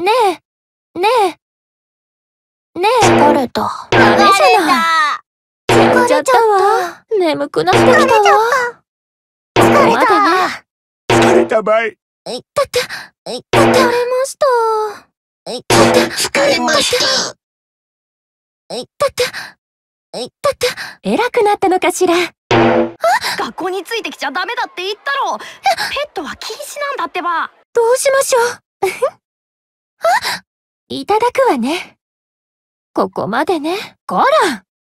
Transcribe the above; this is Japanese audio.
ねえ、ねえ、ねえ。疲れた。ダメじゃない。疲れちゃったわ。眠くなってきたわ。疲れた。疲れたばい。いった。疲れました。いった、疲れました。いって、いった。偉くなったのかしら。学校についてきちゃダメだって言ったろペットは禁止なんだってばどうしましょういただくわね。ここまでね。こら